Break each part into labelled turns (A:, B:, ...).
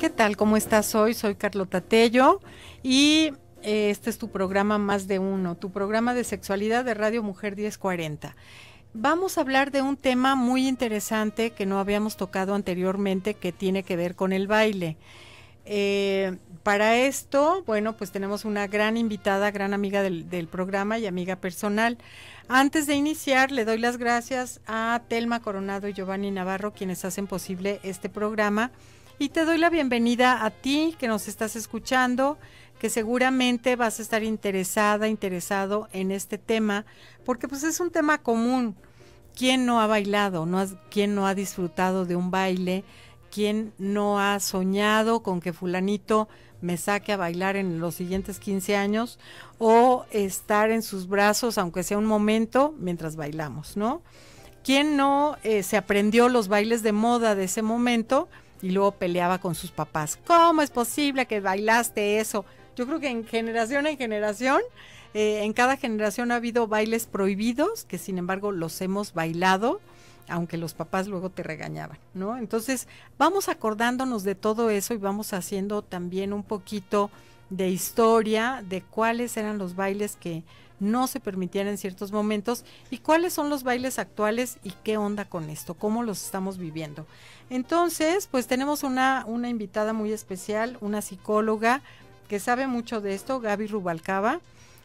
A: ¿Qué tal? ¿Cómo estás hoy? Soy Carlota Tello y eh, este es tu programa Más de Uno, tu programa de sexualidad de Radio Mujer 1040. Vamos a hablar de un tema muy interesante que no habíamos tocado anteriormente que tiene que ver con el baile. Eh, para esto, bueno, pues tenemos una gran invitada, gran amiga del, del, programa y amiga personal. Antes de iniciar, le doy las gracias a Telma Coronado y Giovanni Navarro, quienes hacen posible este programa y te doy la bienvenida a ti que nos estás escuchando, que seguramente vas a estar interesada, interesado en este tema, porque pues es un tema común. ¿Quién no ha bailado? ¿Quién no ha disfrutado de un baile? ¿Quién no ha soñado con que fulanito me saque a bailar en los siguientes 15 años o estar en sus brazos, aunque sea un momento, mientras bailamos, ¿no? ¿Quién no eh, se aprendió los bailes de moda de ese momento? y luego peleaba con sus papás. ¿Cómo es posible que bailaste eso? Yo creo que en generación en generación, eh, en cada generación ha habido bailes prohibidos que sin embargo los hemos bailado aunque los papás luego te regañaban, ¿no? Entonces, vamos acordándonos de todo eso y vamos haciendo también un poquito de historia de cuáles eran los bailes que no se permitían en ciertos momentos y cuáles son los bailes actuales y qué onda con esto, cómo los estamos viviendo. Entonces, pues tenemos una, una invitada muy especial, una psicóloga que sabe mucho de esto, Gaby Rubalcaba.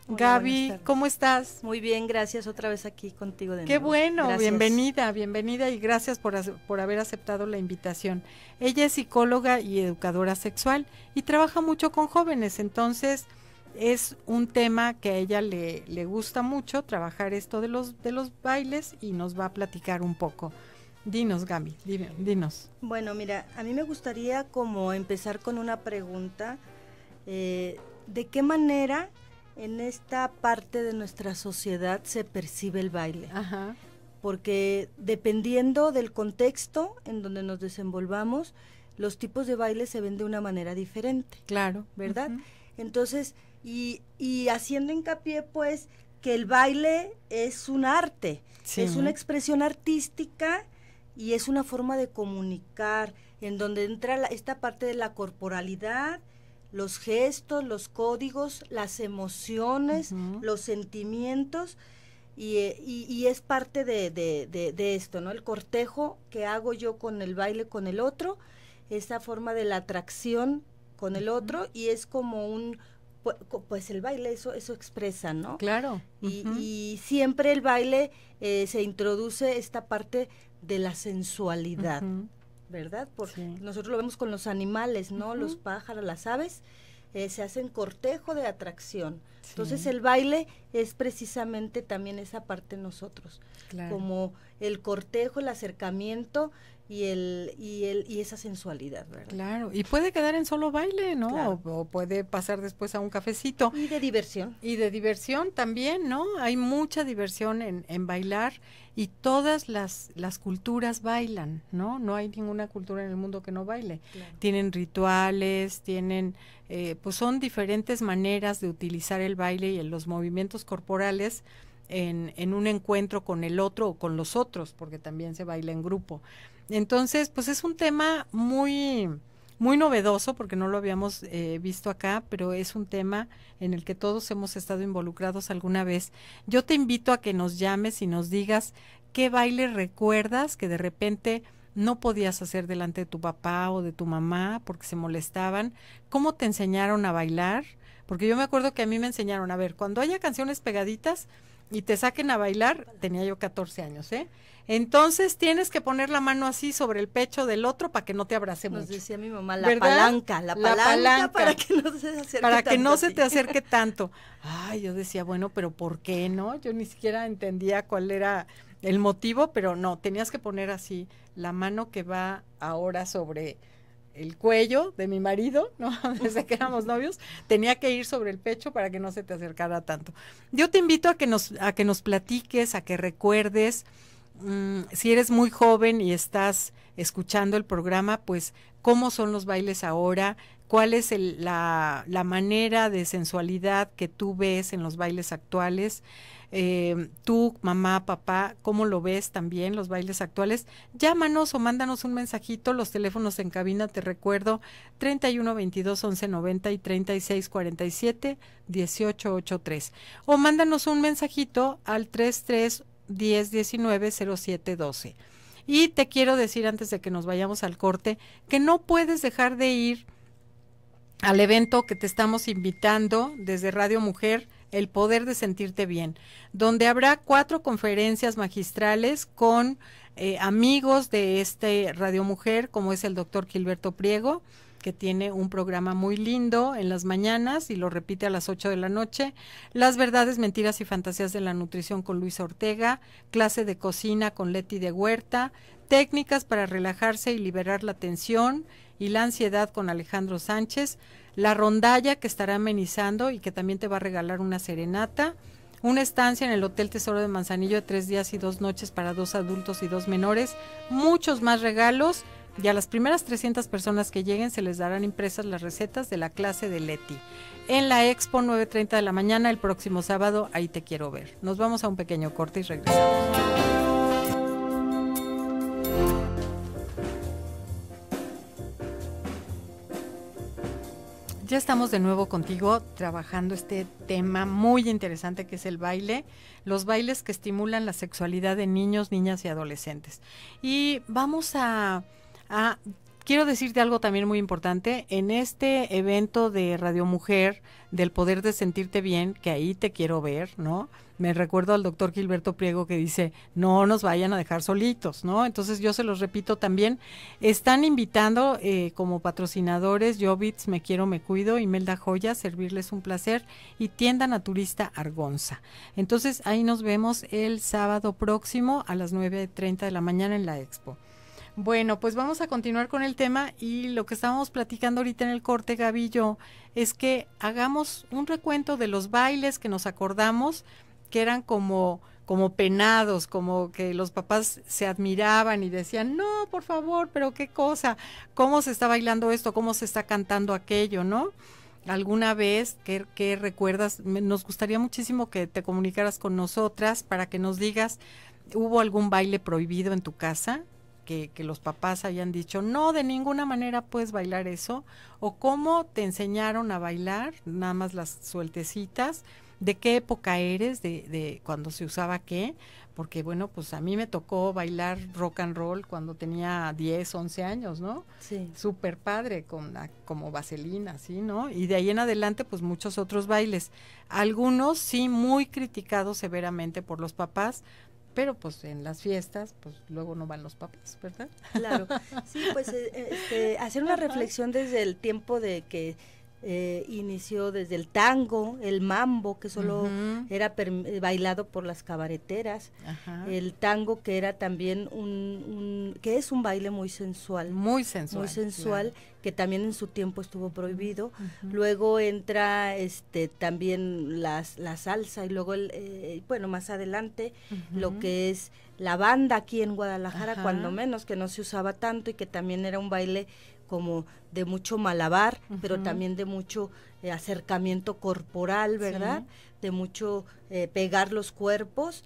B: Gaby, ¿cómo estás? Muy bien, gracias otra vez aquí contigo. De Qué bueno,
A: bienvenida, bienvenida y gracias por, por haber aceptado la invitación. Ella es psicóloga y educadora sexual y trabaja mucho con jóvenes, entonces es un tema que a ella le, le, gusta mucho, trabajar esto de los, de los bailes y nos va a platicar un poco. Dinos, Gaby, dinos.
B: Bueno, mira, a mí me gustaría como empezar con una pregunta. Eh, ¿De qué manera en esta parte de nuestra sociedad se percibe el baile? Ajá. Porque dependiendo del contexto en donde nos desenvolvamos, los tipos de baile se ven de una manera diferente. Claro. ¿Verdad? Entonces, y, y haciendo hincapié pues que el baile es un arte, es una expresión artística y es una forma de comunicar, en donde entra esta parte de la corporalidad, los gestos, los códigos, las emociones, los sentimientos, eh, y, y, es parte de, de, esto, ¿no? El cortejo que hago yo con el baile, con el otro, esa forma de la atracción con el otro, y es como un, pues, el baile eso, eso expresa, ¿no? Claro. Y, siempre el baile eh, se introduce esta parte de la sensualidad, ¿verdad? Porque nosotros lo vemos con los animales, ¿no? Los pájaros, las aves, eh, se hacen cortejo de atracción. Entonces el baile es precisamente también esa parte nosotros, como el cortejo, el acercamiento, y el y el y esa sensualidad, ¿verdad? Claro,
A: y puede quedar en solo baile, ¿no? O, puede pasar después a un cafecito. Y de diversión. Y de diversión también, ¿no? Hay mucha diversión en, en bailar y todas las las culturas bailan, ¿no? No hay ninguna cultura en el mundo que no baile. Tienen rituales, tienen eh, pues son diferentes maneras de utilizar el baile y los movimientos corporales. En, en un encuentro con el otro o con los otros, porque también se baila en grupo. Entonces, pues es un tema muy, muy novedoso porque no lo habíamos eh, visto acá, pero es un tema en el que todos hemos estado involucrados alguna vez. Yo te invito a que nos llames y nos digas qué baile recuerdas que de repente no podías hacer delante de tu papá o de tu mamá porque se molestaban, cómo te enseñaron a bailar, porque yo me acuerdo que a mí me enseñaron, a ver, cuando haya canciones pegaditas y te saquen a bailar, tenía yo 14 años, ¿eh? Entonces tienes que poner la mano así sobre el pecho del otro para que no te abracemos. Nos
B: decía mi mamá, la palanca, la, palanca, para que no se Para no se
A: te acerque tanto. Ay, yo decía, bueno, pero ¿por qué no? Yo ni siquiera entendía cuál era el motivo, pero no, tenías que poner así la mano que va ahora sobre el cuello de mi marido, ¿no? Desde que éramos novios, tenía que ir sobre el pecho para que no se te acercara tanto. Yo te invito a que nos, a que nos platiques, a que recuerdes, mm, si eres muy joven y estás escuchando el programa, pues cómo son los bailes ahora, cuál es la, la manera de sensualidad que tú ves en los bailes actuales eh, tú, mamá, papá, cómo lo ves también los bailes actuales, llámanos o mándanos un mensajito, los teléfonos en cabina, te recuerdo, 31 22 11 90 y 36 47 18 83. O mándanos un mensajito al 33 10 19 07 12. Y te quiero decir antes de que nos vayamos al corte que no puedes dejar de ir al evento que te estamos invitando desde Radio Mujer el poder de sentirte bien, donde habrá cuatro conferencias magistrales con eh, amigos de este Radio Mujer, como es el doctor Gilberto Priego, que tiene un programa muy lindo en las mañanas y lo repite a las 8 de la noche. Las verdades, mentiras y fantasías de la nutrición con Luis Ortega, clase de cocina con Leti de Huerta, técnicas para relajarse y liberar la tensión y la ansiedad con Alejandro Sánchez la rondalla que estará amenizando y que también te va a regalar una serenata, una estancia en el Hotel Tesoro de Manzanillo de tres días y dos noches para dos adultos y dos menores, muchos más regalos y a las primeras 300 personas que lleguen se les darán impresas las recetas de la clase de Leti. En la Expo 9.30 de la mañana el próximo sábado, ahí te quiero ver. Nos vamos a un pequeño corte y regresamos. estamos de nuevo contigo trabajando este tema muy interesante que es el baile, los bailes que estimulan la sexualidad de niños, niñas y adolescentes. Y vamos a, a Quiero decirte algo también muy importante. En este evento de Radio Mujer, del poder de sentirte bien, que ahí te quiero ver, ¿no? Me recuerdo al doctor Gilberto Priego que dice, no nos vayan a dejar solitos, ¿no? Entonces yo se los repito también, están invitando eh, como patrocinadores Jovitz, Me Quiero, Me Cuido, Imelda Joya, servirles un placer, y Tienda Naturista Argonza. Entonces ahí nos vemos el sábado próximo a las 9.30 de la mañana en la expo. Bueno, pues vamos a continuar con el tema y lo que estábamos platicando ahorita en el corte, Gavillo, es que hagamos un recuento de los bailes que nos acordamos que eran como como penados, como que los papás se admiraban y decían, no, por favor, pero qué cosa, cómo se está bailando esto, cómo se está cantando aquello, ¿no? ¿Alguna vez que, que recuerdas? Nos gustaría muchísimo que te comunicaras con nosotras para que nos digas, ¿hubo algún baile prohibido en tu casa? que, los papás habían dicho, no, de ninguna manera puedes bailar eso, o cómo te enseñaron a bailar, nada más las sueltecitas, de qué época eres, de, cuando se usaba qué, porque bueno, pues a mí me tocó bailar rock and roll cuando tenía 10, 11 años, ¿no? Sí. Súper padre, con, como vaselina, ¿sí, ¿no? Y de ahí en adelante, pues muchos otros bailes. Algunos sí muy criticados severamente por los papás, pero pues en las fiestas,
B: pues luego no van los papás, ¿verdad? Claro, sí, pues eh, eh, este, hacer una reflexión desde el tiempo de que eh, inició desde el tango, el mambo, que solo era eh, bailado por las cabareteras, el tango que era también un, que es un baile muy sensual. Muy sensual. Muy sensual, que también en su tiempo estuvo prohibido. Luego entra este también la salsa y luego, el, eh, bueno, más adelante, lo que es la banda aquí en Guadalajara, cuando menos, que no se usaba tanto y que también era un baile como de mucho malabar, pero también de mucho eh, acercamiento corporal, ¿verdad? De mucho eh, pegar los cuerpos.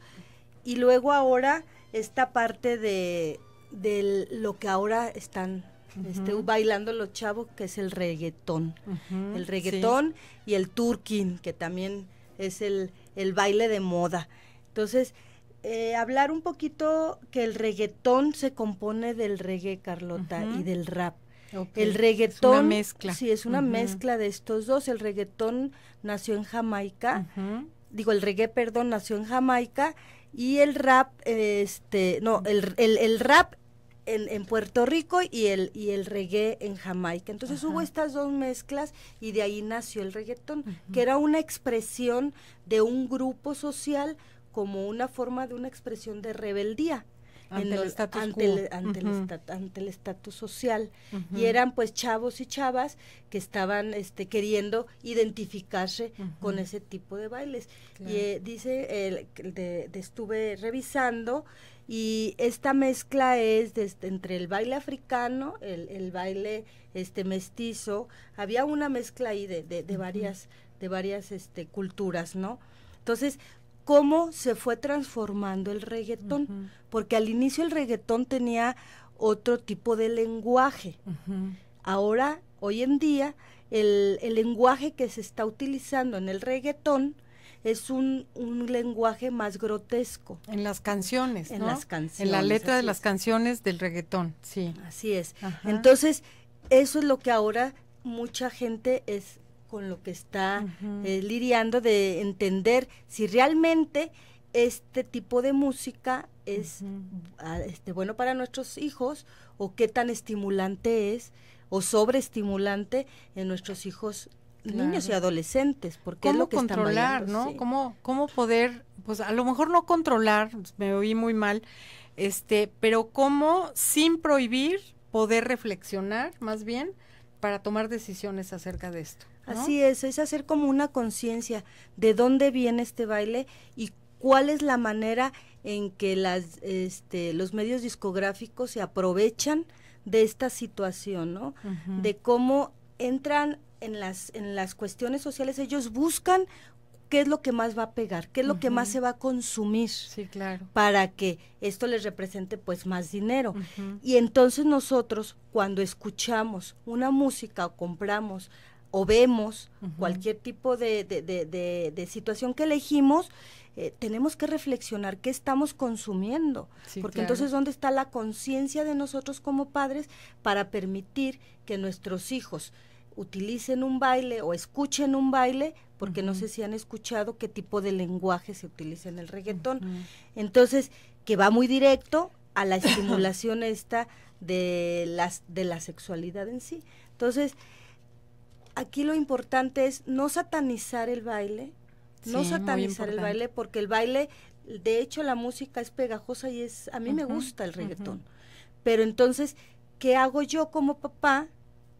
B: Y luego ahora esta parte de, lo que ahora están este, bailando los chavos, que es el reggaetón. el reggaetón y el turkin, que también es el, baile de moda. Entonces, eh, hablar un poquito que el reggaetón se compone del reggae, Carlota, y del rap. El reggaetón. mezcla. Sí, es una mezcla de estos dos. El reggaetón nació en Jamaica. Digo, el reggae, perdón, nació en Jamaica. Y el rap, este, no, el, el, rap en, Puerto Rico y el, y el reggae en Jamaica. Entonces hubo estas dos mezclas y de ahí nació el reggaetón, que era una expresión de un grupo social como una forma de una expresión de rebeldía
C: ante, el, ante,
B: estatus social y eran pues chavos y chavas que estaban este queriendo identificarse con ese tipo de bailes y eh, dice el de, estuve revisando y esta mezcla es de, este, entre el baile africano el, baile este mestizo había una mezcla ahí de, de, de varias de varias este culturas no entonces cómo se fue transformando el reggaetón, porque al inicio el reggaetón tenía otro tipo de lenguaje. Ahora, hoy en día, el, lenguaje que se está utilizando en el reggaetón es un, lenguaje más grotesco. En las canciones. En las canciones. En la letra de las canciones del reggaetón, sí. Así es. Entonces, eso es lo que ahora mucha gente es con lo que está eh, lidiando, de entender si realmente este tipo de música es este, bueno para nuestros hijos o qué tan estimulante es o estimulante en nuestros hijos niños y adolescentes porque ¿Cómo controlar no
A: cómo poder pues a lo mejor no controlar me oí muy mal este pero cómo sin prohibir poder reflexionar más bien para
B: tomar decisiones acerca de esto. Así es, es hacer como una conciencia de dónde viene este baile y cuál es la manera en que las, este, los medios discográficos se aprovechan de esta situación, ¿no? De cómo entran en las, en las cuestiones sociales, ellos buscan qué es lo que más va a pegar, qué es lo que más se va a consumir. Sí, claro. Para que esto les represente pues más dinero. Y entonces nosotros cuando escuchamos una música o compramos o vemos cualquier tipo de, situación que elegimos, eh, tenemos que reflexionar qué estamos consumiendo, porque entonces dónde está la conciencia de nosotros como padres para permitir que nuestros hijos utilicen un baile o escuchen un baile, porque no sé si han escuchado qué tipo de lenguaje se utiliza en el reggaetón. Entonces, que va muy directo a la estimulación esta de, las, de la sexualidad en sí. Entonces, aquí lo importante es no satanizar el baile, no satanizar el baile, porque el baile, de hecho la música es pegajosa y es, a mí me gusta el reggaetón, pero entonces, ¿qué hago yo como papá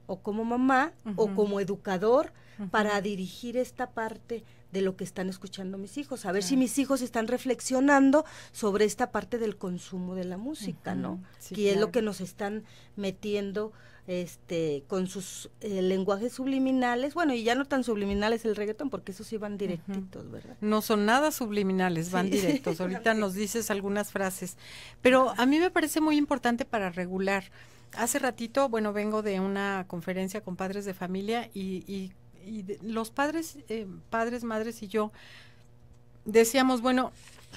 B: o como mamá o como educador para dirigir esta parte de lo que están escuchando mis hijos, a ver si mis hijos están reflexionando sobre esta parte del consumo de la música, ¿no? que es lo que nos están metiendo este con sus eh, lenguajes subliminales, bueno, y ya no tan subliminales el reggaetón porque esos sí van directitos, ¿verdad?
A: No son nada subliminales, van directos. Ahorita nos dices algunas frases, pero a mí me parece muy importante para regular hace ratito, bueno, vengo de una conferencia con padres de familia y, los padres, eh, padres, madres y yo decíamos, bueno,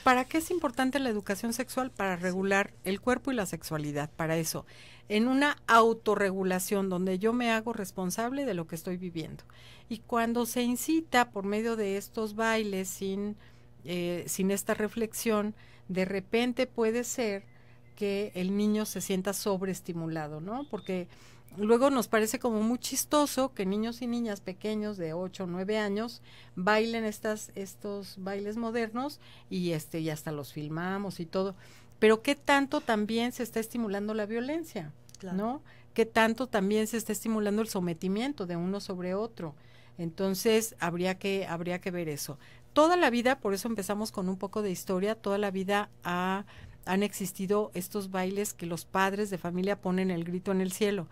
A: ¿para qué es importante la educación sexual? Para regular el cuerpo y la sexualidad, para eso, en una autorregulación donde yo me hago responsable de lo que estoy viviendo. Y cuando se incita por medio de estos bailes sin, eh, sin esta reflexión, de repente puede ser que el niño se sienta sobreestimulado, ¿no? Porque luego nos parece como muy chistoso que niños y niñas pequeños de 8 o 9 años bailen estas, estos bailes modernos y, este, y hasta los filmamos y todo. Pero qué tanto también se está estimulando la violencia, ¿no? Qué tanto también se está estimulando el sometimiento de uno sobre otro. Entonces, habría que, habría que ver eso. Toda la vida, por eso empezamos con un poco de historia, toda la vida ha han existido estos bailes que los padres de familia ponen el grito en el cielo.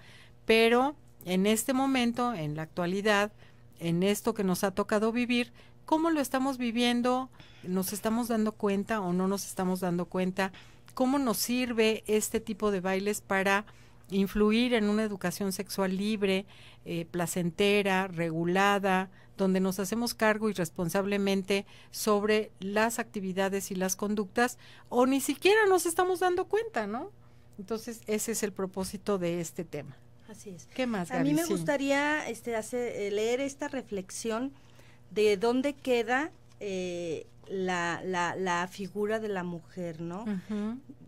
A: Pero en este momento, en la actualidad, en esto que nos ha tocado vivir, ¿cómo lo estamos viviendo? ¿Nos estamos dando cuenta o no nos estamos dando cuenta? ¿Cómo nos sirve este tipo de bailes para influir en una educación sexual libre, eh, placentera, regulada, donde nos hacemos cargo y responsablemente sobre las actividades y las conductas, o ni siquiera nos estamos dando cuenta, ¿no? Entonces, ese es el propósito de este tema.
B: Así es. ¿Qué más? A mí me gustaría este, eh, leer esta reflexión de dónde queda eh, la, figura de la mujer, ¿no?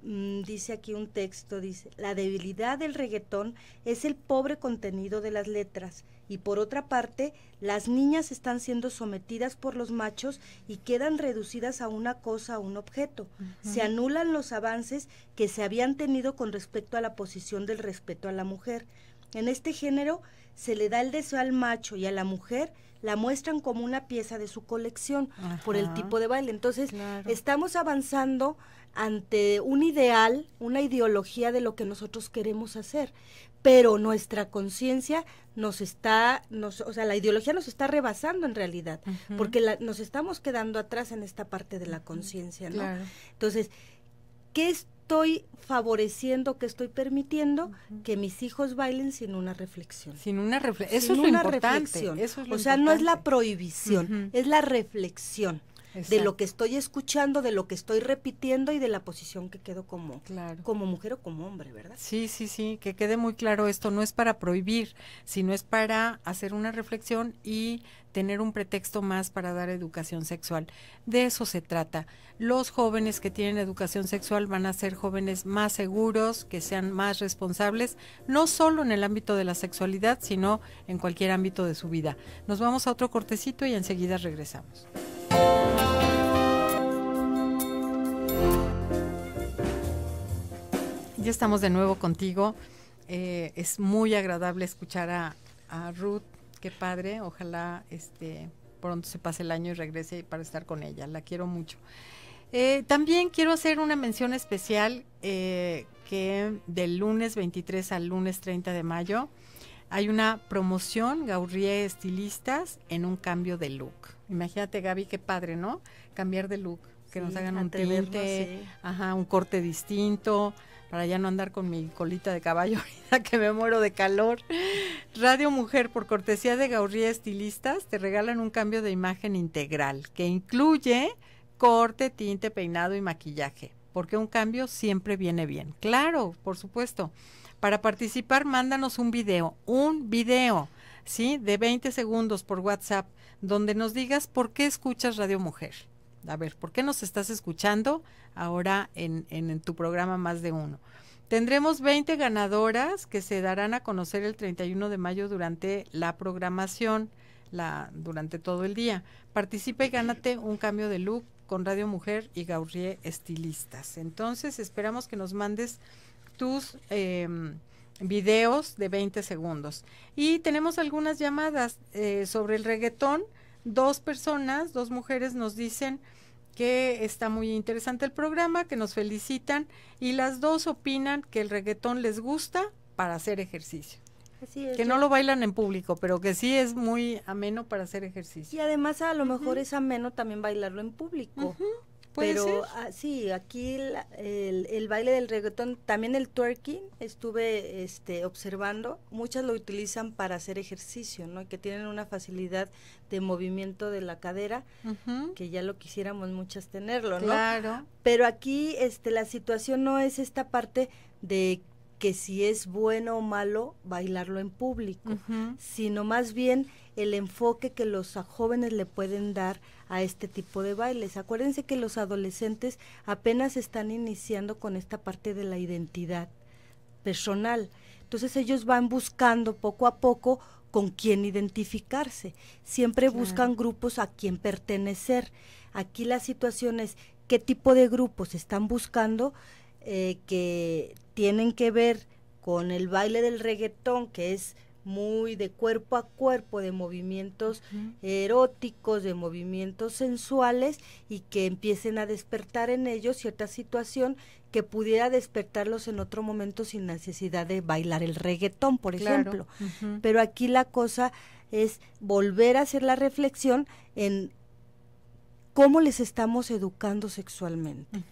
B: Mm, dice aquí un texto, dice, la debilidad del reggaetón es el pobre contenido de las letras y por otra parte, las niñas están siendo sometidas por los machos y quedan reducidas a una cosa, a un objeto. Se anulan los avances que se habían tenido con respecto a la posición del respeto a la mujer. En este género se le da el deseo al macho y a la mujer la muestran como una pieza de su colección por el tipo de baile. Entonces, estamos avanzando ante un ideal, una ideología de lo que nosotros queremos hacer, pero nuestra conciencia nos está, o sea, la ideología nos está rebasando en realidad, porque nos estamos quedando atrás en esta parte de la conciencia, ¿no? Entonces, ¿qué es estoy favoreciendo, que estoy permitiendo que mis hijos bailen sin una reflexión. Sin una, eso, es una reflexión. o sea, no es la prohibición, es la reflexión de lo que estoy escuchando, de lo que estoy repitiendo y de la posición que quedo como, como mujer o como hombre, ¿verdad? Sí, sí, sí, que quede
A: muy claro esto, no es para prohibir, sino es para hacer una reflexión y tener un pretexto más para dar educación sexual. De eso se trata. Los jóvenes que tienen educación sexual van a ser jóvenes más seguros, que sean más responsables, no solo en el ámbito de la sexualidad, sino en cualquier ámbito de su vida. Nos vamos a otro cortecito y enseguida regresamos. Ya estamos de nuevo contigo. Eh, es muy agradable escuchar a Ruth Qué padre, ojalá este pronto se pase el año y regrese para estar con ella. La quiero mucho. Eh, también quiero hacer una mención especial eh, que del lunes 23 al lunes 30 de mayo hay una promoción Gaurrié Estilistas en un cambio de look. Imagínate, Gaby, qué padre, ¿no? Cambiar de look, que nos hagan un tinte, ajá, un corte distinto para ya no andar con mi colita de caballo que me muero de calor. Radio Mujer, por cortesía de Gaurría Estilistas, te regalan un cambio de imagen integral que incluye corte, tinte, peinado y maquillaje, porque un cambio siempre viene bien. Claro, por supuesto. Para participar, mándanos un video, un video, ¿sí? De 20 segundos por WhatsApp, donde nos digas por qué escuchas Radio Mujer. A ver, ¿por qué nos estás escuchando ahora en, tu programa más de uno? Tendremos 20 ganadoras que se darán a conocer el 31 de mayo durante la programación, la, durante todo el día. Participa y gánate un cambio de look con Radio Mujer y Gaurier Estilistas. Entonces, esperamos que nos mandes tus em, videos de 20 segundos. Y tenemos algunas llamadas eh, sobre el reggaetón dos personas, dos mujeres nos dicen que está muy interesante el programa, que nos felicitan y las dos opinan que el reggaetón les gusta para hacer ejercicio.
B: Así es, que no lo
A: bailan en público, pero que sí es muy ameno para hacer ejercicio.
B: Y además a lo mejor es ameno también bailarlo en público. Pero ah, sí, aquí el, el, baile del reggaetón, también el twerking, estuve este, observando, muchas lo utilizan para hacer ejercicio, ¿no? Que tienen una facilidad de movimiento de la cadera, que ya lo quisiéramos muchas tenerlo, ¿no? Claro. Pero aquí este, la situación no es esta parte de que si es bueno o malo bailarlo en público, sino más bien el enfoque que los jóvenes le pueden dar a este tipo de bailes. Acuérdense que los adolescentes apenas están iniciando con esta parte de la identidad personal. Entonces ellos van buscando poco a poco con quién identificarse. Siempre buscan grupos a quien pertenecer. Aquí la situación es qué tipo de grupos están buscando eh, que tienen que ver con el baile del reggaetón, que es muy de cuerpo a cuerpo, de movimientos eróticos, de movimientos sensuales y que empiecen a despertar en ellos cierta situación que pudiera despertarlos en otro momento sin necesidad de bailar el reggaetón, por ejemplo. Pero aquí la cosa es volver a hacer la reflexión en cómo les estamos educando sexualmente,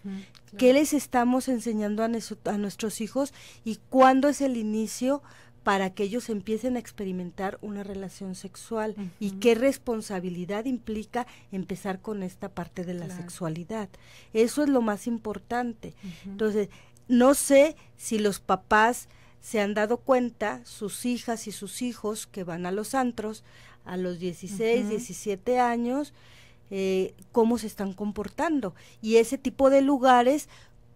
B: qué les estamos enseñando a nuestros hijos y cuándo es el inicio para que ellos empiecen a experimentar una relación sexual y qué responsabilidad implica empezar con esta parte de la sexualidad. Eso es lo más importante. Entonces, no sé si los papás se han dado cuenta, sus hijas y sus hijos que van a los antros a los 16, 17 años, eh, cómo se están comportando. Y ese tipo de lugares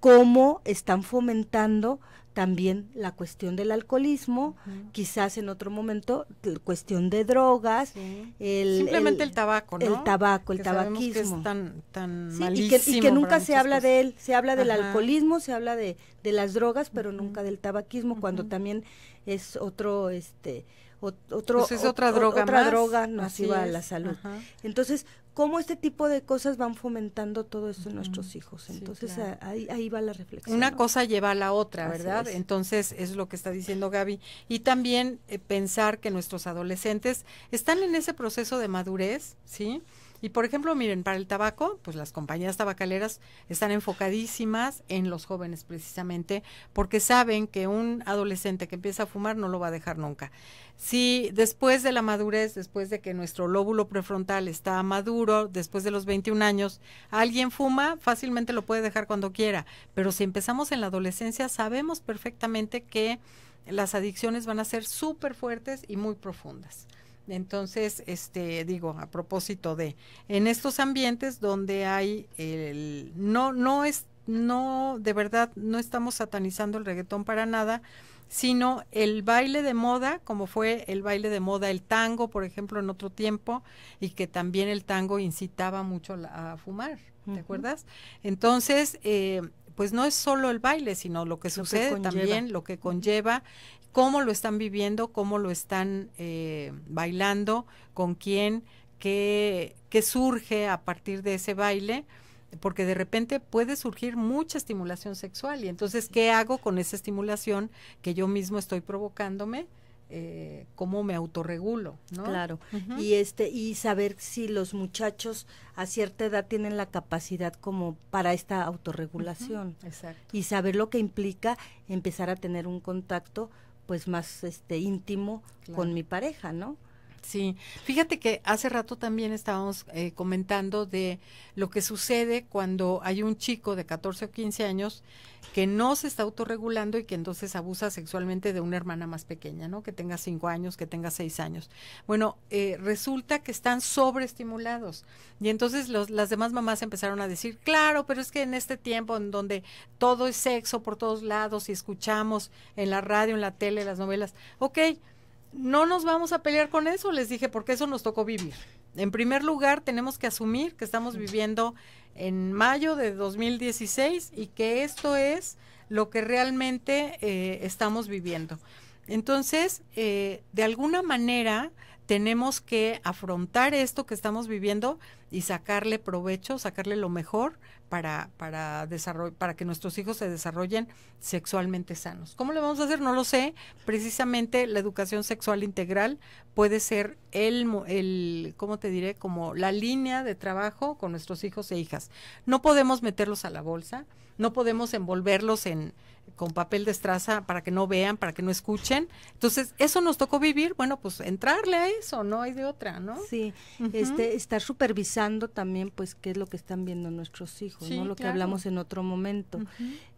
B: cómo están fomentando también la cuestión del alcoholismo, quizás en otro momento la cuestión de drogas, simplemente el, tabaco, ¿no? El tabaco, el tabaquismo. Que es tan,
A: tan sí, y, que, nunca se
B: habla de él, se habla del alcoholismo, se habla de, las drogas, pero nunca del tabaquismo, cuando también es otro este otro, pues otra droga otra más. a la salud. Entonces, cómo este tipo de cosas van fomentando todo esto en nuestros hijos. Entonces, ahí, va la reflexión. Una
A: cosa lleva a la otra, ¿verdad? Entonces, es lo que está diciendo Gaby. Y también eh, pensar que nuestros adolescentes están en ese proceso de madurez, ¿sí? Y por ejemplo, miren, para el tabaco, pues las compañías tabacaleras están enfocadísimas en los jóvenes precisamente porque saben que un adolescente que empieza a fumar no lo va a dejar nunca. Si después de la madurez, después de que nuestro lóbulo prefrontal está maduro, después de los 21 años, alguien fuma, fácilmente lo puede dejar cuando quiera, pero si empezamos en la adolescencia, sabemos perfectamente que las adicciones van a ser súper fuertes y muy profundas. Entonces, este, digo, a propósito de, en estos ambientes donde hay el, no, no es, no, de verdad, no estamos satanizando el reggaetón para nada, sino el baile de moda, como fue el baile de moda, el tango, por ejemplo, en otro tiempo, y que también el tango incitaba mucho a fumar, ¿te acuerdas? Entonces, eh, pues no es solo el baile, sino lo que sucede también, lo que conlleva cómo lo están viviendo, cómo lo están eh, bailando, con quién, qué, qué surge a partir de ese baile porque de repente puede surgir mucha estimulación sexual y entonces qué hago con esa estimulación que yo mismo estoy provocándome eh, cómo me autorregulo,
B: ¿no? Claro. Y este y saber si los muchachos a cierta edad tienen la capacidad como para esta autorregulación. Exacto. Y saber lo que implica empezar a tener un contacto pues más este íntimo con mi pareja, ¿no?
A: Sí, fíjate que hace rato también estábamos eh, comentando de lo que sucede cuando hay un chico de 14 o 15 años que no se está autorregulando y que entonces abusa sexualmente de una hermana más pequeña, ¿no? Que tenga 5 años, que tenga 6 años. Bueno, eh, resulta que están sobreestimulados y entonces las demás mamás empezaron a decir, claro, pero es que en este tiempo en donde todo es sexo por todos lados y escuchamos en la radio, en la tele, las novelas, ok, no nos vamos a pelear con eso, les dije, porque eso nos tocó vivir. En primer lugar, tenemos que asumir que estamos viviendo en mayo de 2016 y que esto es lo que realmente eh, estamos viviendo. Entonces, eh, de alguna manera tenemos que afrontar esto que estamos viviendo y sacarle provecho, sacarle lo mejor para, para, para que nuestros hijos se desarrollen sexualmente sanos. ¿Cómo le vamos a hacer? No lo sé. Precisamente la educación sexual integral puede ser el, el, ¿cómo te diré? Como la línea de trabajo con nuestros hijos e hijas. No podemos meterlos a la bolsa no podemos envolverlos en con papel de estraza para que no vean, para que no escuchen. Entonces, eso nos tocó vivir, bueno, pues entrarle
B: a eso, no hay de otra, ¿no? Sí, este, estar supervisando también, pues, qué es lo que están viendo nuestros hijos, ¿no? Lo que hablamos en otro momento.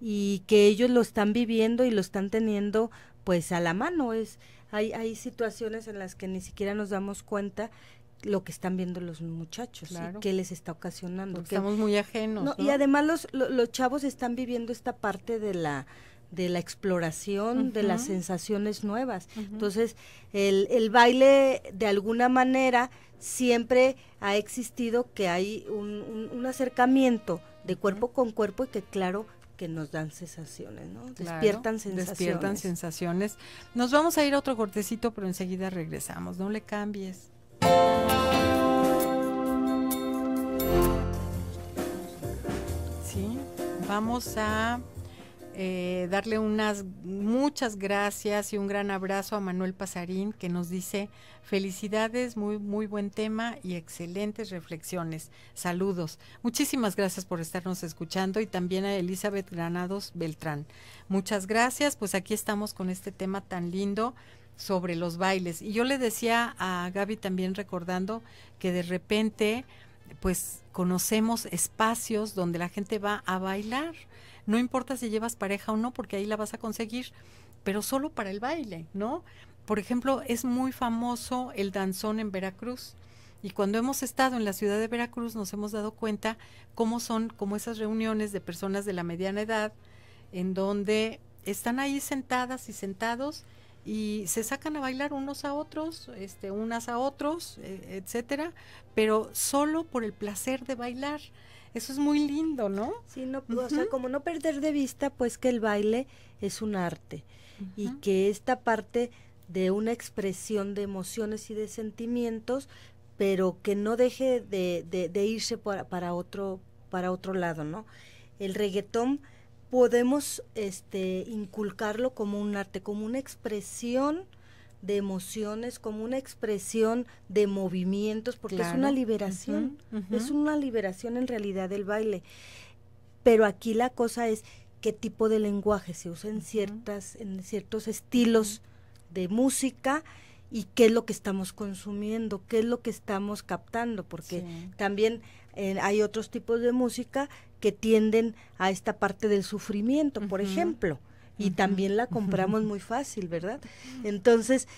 B: Y que ellos lo están viviendo y lo están teniendo, pues, a la mano. Es, hay, hay situaciones en las que ni siquiera nos damos cuenta lo que están viendo los muchachos, qué les está ocasionando. estamos muy ajenos. Y además los, los, chavos están viviendo esta parte de la de la exploración, de las sensaciones nuevas. Entonces, el, el, baile de alguna manera siempre ha existido que hay un, un, acercamiento de cuerpo con cuerpo y que claro que nos dan sensaciones, ¿no? despiertan sensaciones. Despiertan sensaciones. Nos vamos a ir a otro cortecito, pero enseguida regresamos. No
A: le cambies. Sí, vamos a eh, darle unas muchas gracias y un gran abrazo a Manuel Pasarín que nos dice felicidades, muy, muy buen tema y excelentes reflexiones. Saludos. Muchísimas gracias por estarnos escuchando y también a Elizabeth Granados Beltrán. Muchas gracias, pues aquí estamos con este tema tan lindo sobre los bailes. Y yo le decía a Gaby también recordando que de repente pues conocemos espacios donde la gente va a bailar. No importa si llevas pareja o no, porque ahí la vas a conseguir, pero solo para el baile, ¿no? Por ejemplo, es muy famoso el danzón en Veracruz. Y cuando hemos estado en la ciudad de Veracruz nos hemos dado cuenta cómo son como esas reuniones de personas de la mediana edad en donde están ahí sentadas y sentados y se sacan a bailar unos a otros, este, unas a otros, e, etcétera, pero solo por el placer de bailar.
B: Eso es muy lindo, ¿no? Sí, no, o sea, como no perder de vista, pues que el baile es un arte y que esta parte de una expresión de emociones y de sentimientos, pero que no deje de, irse para, para, otro, para otro lado, ¿no? El reggaetón podemos este, inculcarlo como un arte, como una expresión de emociones, como una expresión de movimientos, porque es una liberación, es una liberación en realidad del baile. Pero aquí la cosa es qué tipo de lenguaje se usa en, ciertas, en ciertos estilos de música y qué es lo que estamos consumiendo, qué es lo que estamos captando, porque también eh, hay otros tipos de música que tienden a esta parte del sufrimiento, por ejemplo, y también la compramos muy fácil, ¿verdad? Entonces,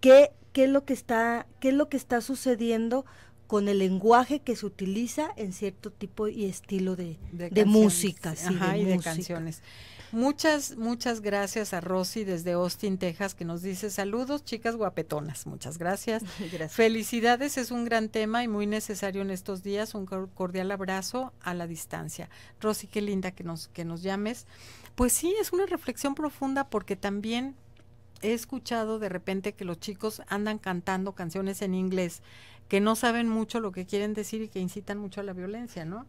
B: ¿qué, qué, es lo que está, ¿qué es lo que está sucediendo con el lenguaje que se utiliza en cierto tipo y estilo de, de, música? y de canciones. Muchas, muchas
A: gracias a Rosy desde Austin, Texas, que nos dice saludos, chicas guapetonas. Muchas gracias. Felicidades, es un gran tema y muy necesario en estos días. Un cordial abrazo a la distancia. Rosy, qué linda que nos, que nos llames. Pues sí, es una reflexión profunda porque también he escuchado de repente que los chicos andan cantando canciones en inglés que no saben mucho lo que quieren decir y que incitan mucho a la violencia, ¿no?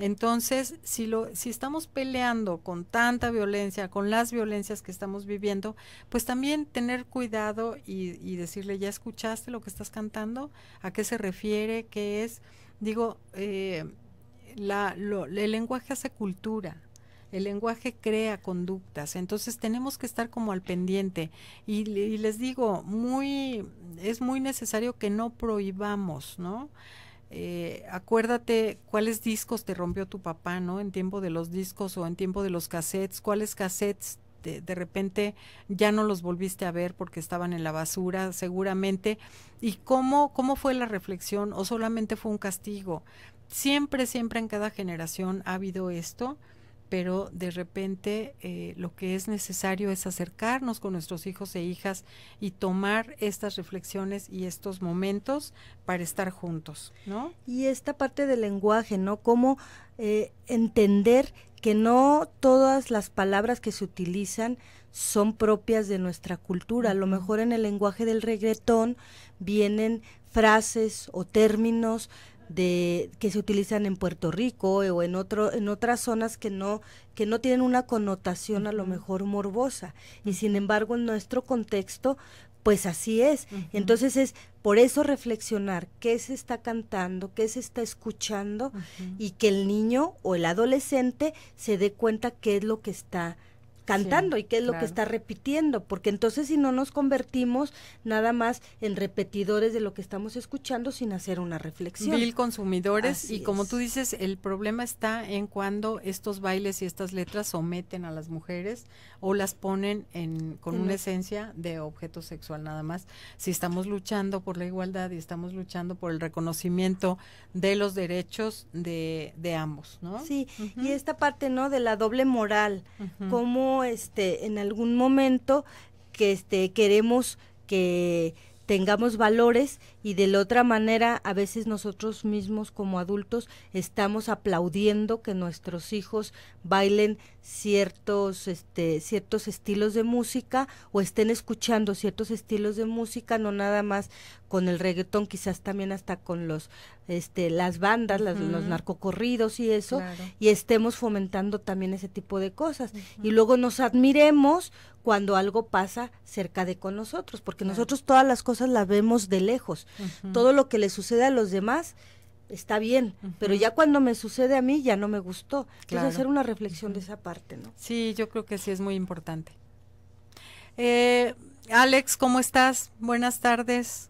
A: Entonces, si, lo, si estamos peleando con tanta violencia, con las violencias que estamos viviendo, pues también tener cuidado y, decirle, ¿ya escuchaste lo que estás cantando? ¿A qué se refiere? ¿Qué es? Digo, eh, la, lo, el lenguaje hace cultura. El lenguaje crea conductas, entonces tenemos que estar como al pendiente. Y, y les digo, muy, es muy necesario que no prohibamos, ¿no? Eh, acuérdate cuáles discos te rompió tu papá, ¿no? En tiempo de los discos o en tiempo de los cassettes, cuáles cassettes de, de, repente ya no los volviste a ver porque estaban en la basura seguramente. ¿Y cómo, cómo fue la reflexión o solamente fue un castigo? Siempre, siempre en cada generación ha habido esto pero de repente eh, lo que es necesario es acercarnos con nuestros hijos e hijas y tomar estas reflexiones y estos momentos para estar juntos,
B: ¿no? Y esta parte del lenguaje, ¿no? Cómo eh, entender que no todas las palabras que se utilizan son propias de nuestra cultura. A lo mejor en el lenguaje del regretón vienen frases o términos de que se utilizan en Puerto Rico eh, o en otro en otras zonas que no que no tienen una connotación a lo mejor morbosa y sin embargo en nuestro contexto pues así es. Entonces es por eso reflexionar qué se está cantando, qué se está escuchando y que el niño o el adolescente se dé cuenta qué es lo que está cantando y qué es lo que está repitiendo, porque entonces si no nos convertimos nada más en repetidores de lo que estamos escuchando sin hacer una reflexión. Mil
A: consumidores y como tú dices, el problema está en cuando estos bailes y estas letras someten a las mujeres o las ponen en, con una esencia de objeto sexual nada más. Si estamos luchando por la igualdad y estamos luchando por el reconocimiento de los derechos de, de ambos,
B: ¿no? Sí, y esta parte, ¿no? De la doble moral, ¿cómo como este, en algún momento que este, queremos que tengamos valores y de la otra manera a veces nosotros mismos como adultos estamos aplaudiendo que nuestros hijos bailen ciertos este, ciertos estilos de música o estén escuchando ciertos estilos de música no nada más con el reggaetón quizás también hasta con los este, las bandas, las, los narcocorridos y eso, y estemos fomentando también ese tipo de cosas. Y luego nos admiremos cuando algo pasa cerca de con nosotros, porque nosotros todas las cosas las vemos de lejos. Todo lo que le sucede a los demás está bien, pero ya cuando me sucede a mí ya no me gustó. Entonces hacer una reflexión de esa parte, ¿no?
A: Sí, yo creo que
B: sí es muy importante.
A: Eh, Alex, ¿cómo estás? Buenas tardes.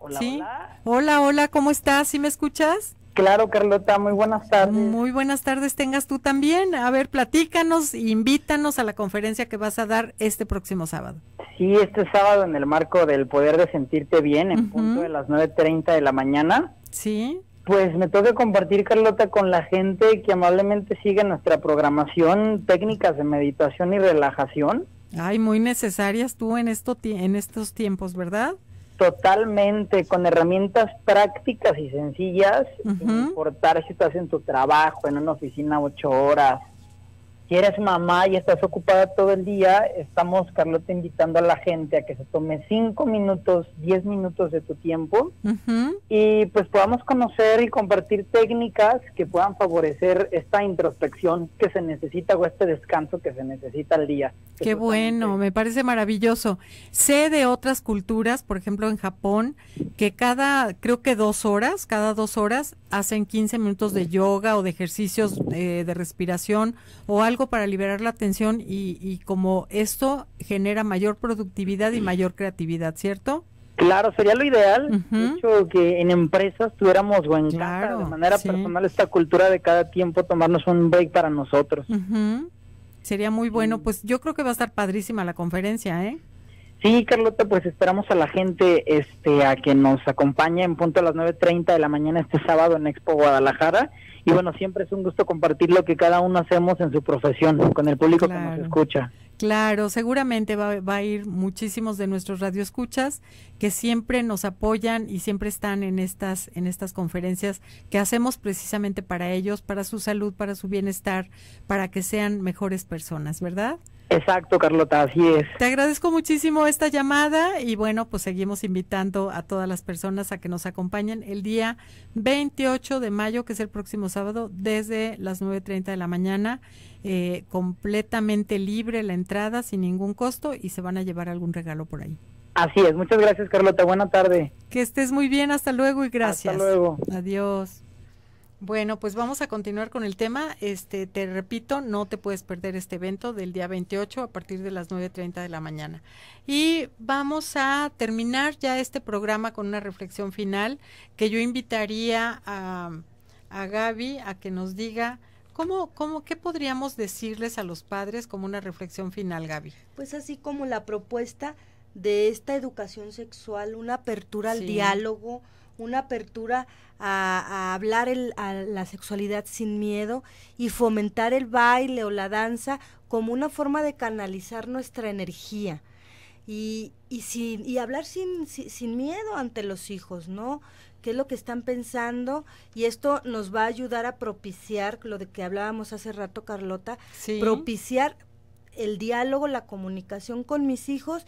A: Hola, ¿Sí? hola. Hola, ¿cómo estás? ¿Sí me escuchas? Claro, Carlota, muy buenas tardes. Muy buenas tardes tengas tú también. A ver, platícanos, invítanos a la conferencia que vas a dar este próximo sábado.
C: Sí, este sábado en el marco del Poder de Sentirte Bien, en punto de las 9.30 de la mañana. Sí. Pues me toca compartir, Carlota, con la gente que amablemente sigue nuestra programación, técnicas de meditación y relajación.
A: Ay, muy necesarias tú en, en estos tiempos, ¿verdad?
C: Totalmente, con herramientas prácticas y sencillas, importar si estás en tu trabajo, en una oficina ocho horas, si eres mamá y estás ocupada todo el día, estamos, Carlota, invitando a la gente a que se tome cinco minutos, 10 minutos de tu tiempo y pues podamos conocer y compartir técnicas que puedan favorecer esta introspección que se necesita o este descanso que se necesita al día.
A: Qué bueno, me parece maravilloso. Sé de otras culturas, por ejemplo en Japón, que cada, creo que dos horas, cada dos horas hacen 15 minutos de yoga o de ejercicios eh, de respiración o algo para liberar la atención y, como esto genera mayor productividad y mayor creatividad, ¿cierto? Claro, sería
C: lo ideal, que en empresas tuviéramos o de manera personal, esta cultura de cada tiempo tomarnos un break para nosotros.
A: Sería muy bueno, pues yo creo que va a estar padrísima la conferencia, ¿eh?
C: Sí, Carlota, pues esperamos a la gente este, a que nos acompañe en punto a las 9.30 de la mañana este sábado en Expo Guadalajara. Y bueno, siempre es un gusto compartir lo que cada uno hacemos en su profesión con el público que nos escucha.
A: Claro, seguramente va, a ir muchísimos de nuestros radioescuchas que siempre nos apoyan y siempre están en estas en estas conferencias que hacemos precisamente para ellos, para su salud, para su bienestar, para que sean mejores personas, ¿verdad?
C: Exacto, Carlota, así es.
A: Te agradezco muchísimo esta llamada y bueno, pues seguimos invitando a todas las personas a que nos acompañen el día 28 de mayo, que es el próximo sábado, desde las 9.30 de la mañana eh, completamente libre la entrada sin ningún costo y se van a llevar algún regalo por ahí.
C: Así es, muchas gracias Carlota, buena tarde.
A: Que estés muy bien, hasta luego y gracias. Hasta luego. Adiós. Bueno, pues vamos a continuar con el tema. Este, te repito, no te puedes perder este evento del día 28 a partir de las 9.30 de la mañana. Y vamos a terminar ya este programa con una reflexión final que yo invitaría a, a Gaby a que nos diga ¿Cómo, cómo, ¿Qué podríamos decirles a los padres como una reflexión final,
B: Gaby? Pues así como la propuesta de esta educación sexual, una apertura al diálogo, una apertura a, hablar a la sexualidad sin miedo y fomentar el baile o la danza como una forma de canalizar nuestra energía y, y, y hablar sin, sin miedo ante los hijos, ¿no? qué es lo que están pensando y esto nos va a ayudar a propiciar lo de que hablábamos hace rato Carlota, propiciar el diálogo, la comunicación con mis hijos